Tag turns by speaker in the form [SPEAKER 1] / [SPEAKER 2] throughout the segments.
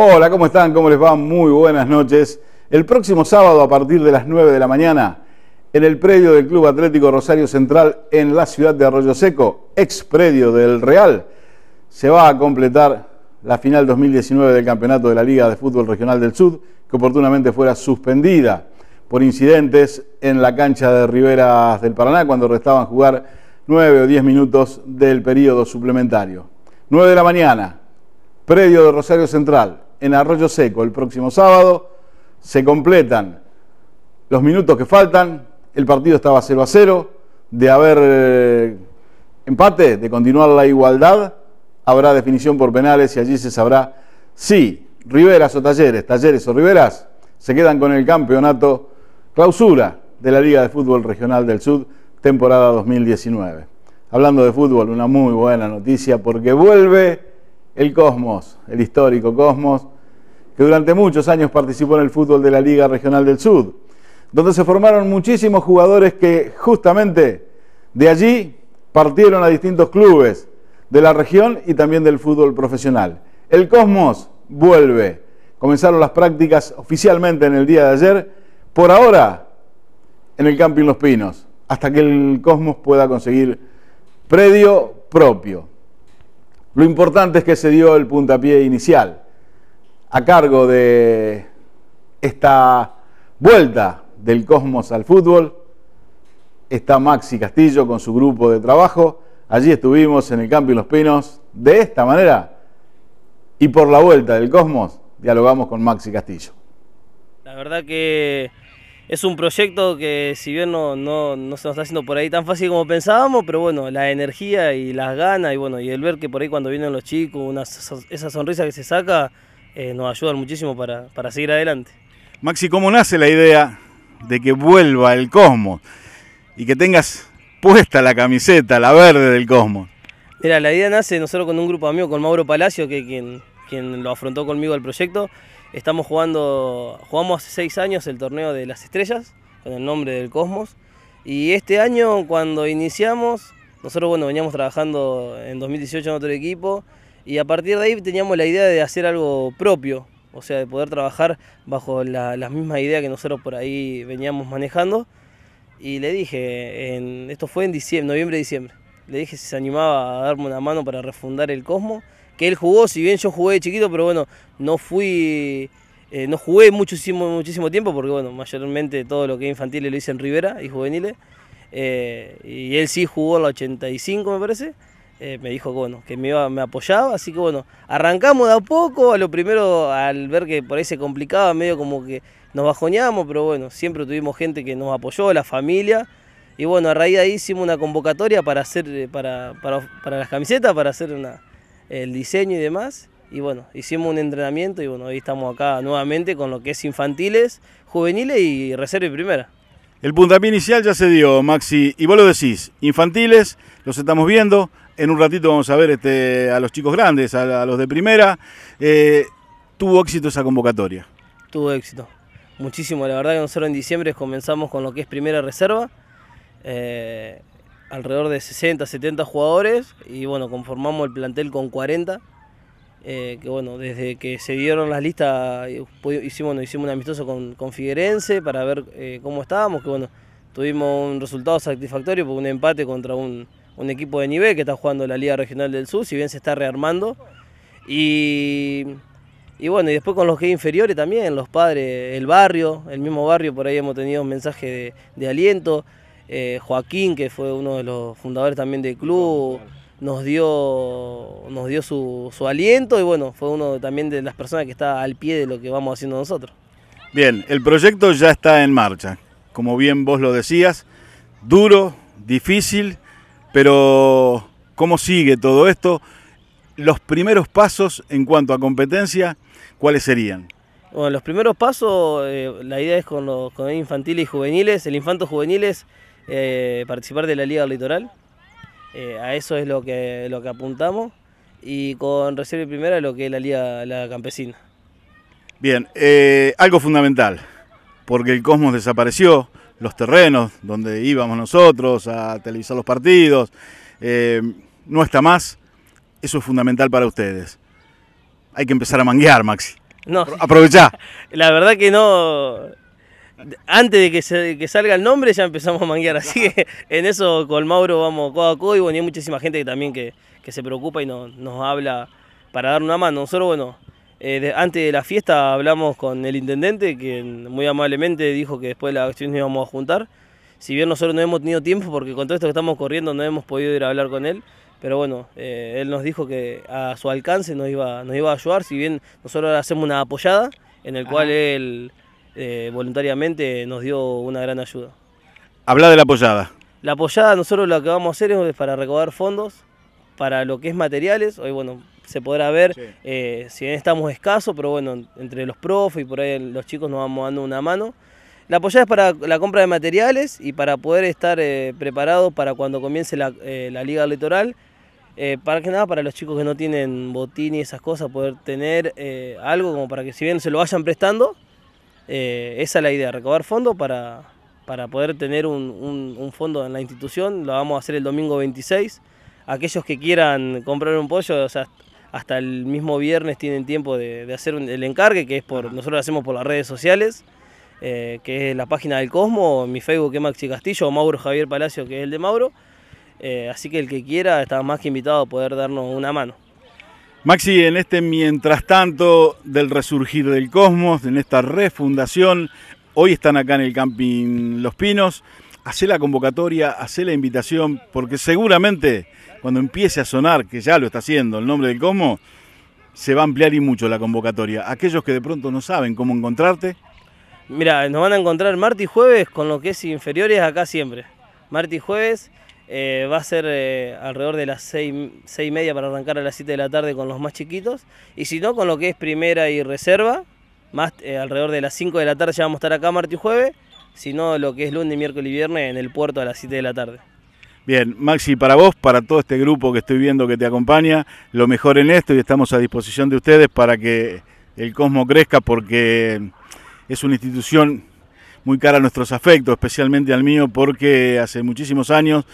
[SPEAKER 1] Hola, ¿cómo están? ¿Cómo les va? Muy buenas noches. El próximo sábado a partir de las 9 de la mañana, en el predio del Club Atlético Rosario Central en la ciudad de Arroyo Seco, ex predio del Real, se va a completar la final 2019 del Campeonato de la Liga de Fútbol Regional del Sur, que oportunamente fuera suspendida por incidentes en la cancha de Riveras del Paraná cuando restaban jugar 9 o 10 minutos del periodo suplementario. 9 de la mañana, predio de Rosario Central, en Arroyo Seco el próximo sábado. Se completan los minutos que faltan. El partido estaba 0 a 0. De haber eh, empate, de continuar la igualdad, habrá definición por penales y allí se sabrá si Riveras o Talleres, Talleres o Riveras, se quedan con el campeonato clausura de la Liga de Fútbol Regional del Sur, temporada 2019. Hablando de fútbol, una muy buena noticia porque vuelve el Cosmos, el histórico Cosmos, que durante muchos años participó en el fútbol de la Liga Regional del Sur, donde se formaron muchísimos jugadores que justamente de allí partieron a distintos clubes de la región y también del fútbol profesional. El Cosmos vuelve. Comenzaron las prácticas oficialmente en el día de ayer. Por ahora, en el Camping Los Pinos, hasta que el Cosmos pueda conseguir predio propio. Lo importante es que se dio el puntapié inicial a cargo de esta vuelta del cosmos al fútbol. Está Maxi Castillo con su grupo de trabajo. Allí estuvimos en el y Los Pinos de esta manera. Y por la vuelta del cosmos dialogamos con Maxi Castillo.
[SPEAKER 2] La verdad que es un proyecto que si bien no, se nos está haciendo por ahí tan fácil como pensábamos, pero bueno, la energía y las ganas y bueno, y el ver que por ahí cuando vienen los chicos, esa sonrisa que se saca, eh, nos ayudan muchísimo para, para seguir adelante.
[SPEAKER 1] Maxi, ¿cómo nace la idea de que vuelva el Cosmos y que tengas puesta la camiseta, la verde del Cosmos?
[SPEAKER 2] Mira, la idea nace nosotros con un grupo amigo, con Mauro Palacio, que quien, quien lo afrontó conmigo el proyecto. Estamos jugando, jugamos hace seis años el torneo de las estrellas, con el nombre del Cosmos. Y este año, cuando iniciamos, nosotros bueno, veníamos trabajando en 2018 en otro equipo y a partir de ahí teníamos la idea de hacer algo propio, o sea, de poder trabajar bajo la, misma idea que nosotros por ahí veníamos manejando. Y le dije, esto fue en diciembre, noviembre-diciembre, le dije si se animaba a darme una mano para refundar el Cosmo, que él jugó, si bien yo jugué de chiquito, pero bueno, no fui... Eh, no jugué muchísimo, muchísimo tiempo porque, bueno, mayormente todo lo que es infantil lo hice en Rivera y juveniles. Eh, y él sí jugó en la 85, me parece. Eh, me dijo que, bueno, que me, me apoyaba, así que bueno, arrancamos de a poco, a lo primero al ver que por ahí se complicaba, medio como que nos bajoneamos, pero bueno, siempre tuvimos gente que nos apoyó, la familia, y bueno, a raíz de ahí hicimos una convocatoria para hacer, eh, para, las camisetas, para hacer el diseño y demás, y bueno, hicimos un entrenamiento y bueno, hoy estamos acá nuevamente con lo que es infantiles, juveniles y reserva y primera.
[SPEAKER 1] El puntapié inicial ya se dio, Maxi, y vos lo decís, infantiles, los estamos viendo, en un ratito vamos a ver este, a los chicos grandes, a, los de primera. Eh, ¿Tuvo éxito esa convocatoria?
[SPEAKER 2] Tuvo éxito, muchísimo. La verdad que nosotros en diciembre comenzamos con lo que es primera reserva. Eh, alrededor de 60, 70 jugadores y bueno, conformamos el plantel con 40. Eh, que bueno, desde que se dieron las listas hicimos, hicimos un amistoso con, con Figuerense para ver cómo estábamos, que bueno, tuvimos un resultado satisfactorio por un empate contra un, un equipo de nivel que está jugando la Liga Regional del Sur, si bien se está rearmando. Y, y bueno, y después con los que inferiores también, los padres, el barrio, el mismo barrio, por ahí hemos tenido un mensaje de, aliento. Eh, Joaquín, que fue uno de los fundadores también del club, nos dio, nos dio su, su aliento y bueno, fue uno también de las personas que está al pie de lo que vamos haciendo nosotros.
[SPEAKER 1] Bien, el proyecto ya está en marcha, como bien vos lo decías, duro, difícil, pero, ¿cómo sigue todo esto? Los primeros pasos en cuanto a competencia, ¿cuáles serían?
[SPEAKER 2] Bueno, los primeros pasos, eh, la idea es con los infantiles y juveniles, el infanto juveniles, es eh, participar de la Liga Litoral. Eh, a eso es lo que, lo que apuntamos. Y con reserva primera lo que es la Liga la Campesina.
[SPEAKER 1] Bien, algo fundamental, porque el Cosmos desapareció, los terrenos donde íbamos nosotros a televisar los partidos, eh, no está más. Eso es fundamental para ustedes. Hay que empezar a manguear, Maxi.
[SPEAKER 2] No. Aprovechá. La verdad que no. Antes de que, salga el nombre ya empezamos a manguear. Así que en eso con Mauro vamos codo a codo y bueno, hay muchísima gente que también que, se preocupa y no, nos habla para dar una mano. Nosotros, bueno, eh, antes de la fiesta hablamos con el intendente, que muy amablemente dijo que después de la acción íbamos a juntar. Si bien nosotros no hemos tenido tiempo, porque con todo esto que estamos corriendo no hemos podido ir a hablar con él, pero bueno, eh, él nos dijo que a su alcance nos iba, a ayudar, si bien nosotros hacemos una apoyada, en el cual él eh, voluntariamente nos dio una gran ayuda.
[SPEAKER 1] Habla de la apoyada.
[SPEAKER 2] La apoyada nosotros lo que vamos a hacer es para recaudar fondos para lo que es materiales, hoy bueno, se podrá ver. Eh, si bien estamos escasos, pero bueno, entre los profes y por ahí los chicos nos vamos dando una mano. La apoyada es para la compra de materiales y para poder estar eh, preparados para cuando comience la, eh, Liga Litoral. para que nada, para los chicos que no tienen botín y esas cosas, poder tener algo como para que si bien se lo vayan prestando, esa es la idea, recabar fondos para, para poder tener un, un, fondo en la institución. Lo vamos a hacer el domingo 26. Aquellos que quieran comprar un pollo, o sea, hasta el mismo viernes tienen tiempo de, hacer el encargue, que es por, nosotros lo hacemos por las redes sociales, eh, que es la página del Cosmo, mi Facebook es Maxi Castillo, o Mauro Javier Palacio, que es el de Mauro. Eh, así que el que quiera está más que invitado a poder darnos una mano.
[SPEAKER 1] Maxi, en este mientras tanto del resurgir del cosmos, en esta refundación, hoy están acá en el camping Los Pinos. hace la convocatoria, hace la invitación, porque seguramente cuando empiece a sonar, que ya lo está haciendo, el nombre del cómo se va a ampliar y mucho la convocatoria. Aquellos que de pronto no saben cómo encontrarte.
[SPEAKER 2] Mira, nos van a encontrar martes y jueves con lo que es inferiores acá siempre. Martes y jueves eh, va a ser eh, alrededor de las seis, y media para arrancar a las 7 de la tarde con los más chiquitos. Y si no, con lo que es primera y reserva, más eh, alrededor de las 5 de la tarde ya vamos a estar acá martes y jueves. Si no, lo que es lunes, miércoles y viernes en el puerto a las 7 de la tarde.
[SPEAKER 1] Bien, Maxi, para vos, para todo este grupo que estoy viendo que te acompaña, lo mejor en esto y estamos a disposición de ustedes para que el Cosmo crezca porque es una institución muy cara a nuestros afectos, especialmente al mío, porque hace muchísimos años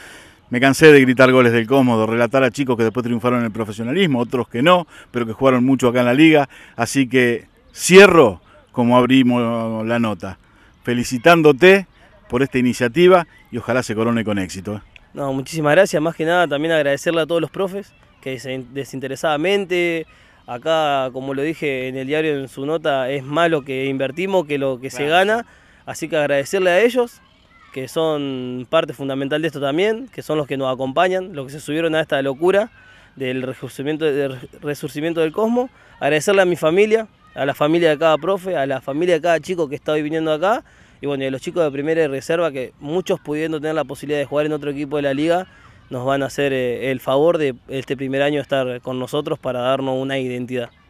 [SPEAKER 1] me cansé de gritar goles del Cosmo, de relatar a chicos que después triunfaron en el profesionalismo, otros que no, pero que jugaron mucho acá en la liga. Así que cierro como abrimos la nota, felicitándote por esta iniciativa y ojalá se corone con éxito. ¿eh?
[SPEAKER 2] No, muchísimas gracias. Más que nada también agradecerle a todos los profes que desinteresadamente, acá como lo dije en el diario en su nota, es más lo que invertimos que lo que se gana. Así que agradecerle a ellos, que son parte fundamental de esto también, que son los que nos acompañan, los que se subieron a esta locura del resurgimiento, del, resurgimiento cosmos. Agradecerle a mi familia, a la familia de cada profe, a la familia de cada chico que está hoy viniendo acá y bueno, y los chicos de primera y reserva, que muchos pudiendo tener la posibilidad de jugar en otro equipo de la liga, nos van a hacer eh, el favor de este primer año estar con nosotros para darnos una identidad.